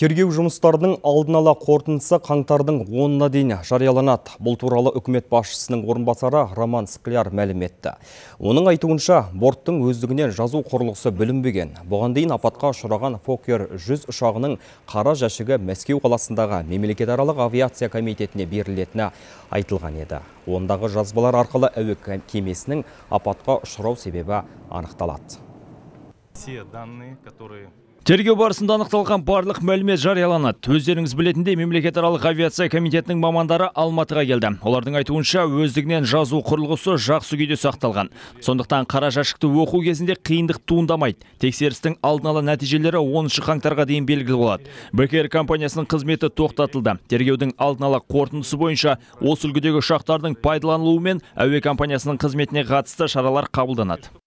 Тергеу жұмыстардың алдын ала қорытындысы қаңтардың онына дейін жарияланады. Бұл туралы үкімет басшысының орынбасары Роман Скляр мәлім етті. Оның айтуынша, борттың өздігінен жазу құрылғысы білінбеген. Бұған дейін апатқа ұшыраған Фокер 100 ұшағының қара жәшігі Мәскеу қаласындағы мемлекетаралық авиация комитетіне берілетіні айтылған еді. Ондағы жазбалар арқылы әуе кемесінің апатқа ұшырау себебі анықталады тергеу барысында анықталған барлық мәлімет жарияланады өздеріңіз білетіндей мемлекетаралық авиация комитетінің мамандары алматыға келді олардың айтуынша өздігінен жазу құрылғысы жақсы күйде сақталған сондықтан қара жәшікті оқу кезінде қиындық туындамайды тексерістің алдын ала нәтижелері оныншы қаңтарға дейін белгілі болады бкр компаниясының қызметі тоқтатылды тергеудің алдын ала қорытындысы бойынша осы үлгідегі ұшақтардың пайдаланылуы мен әуе компаниясының қызметіне қатысты шаралар қабылданады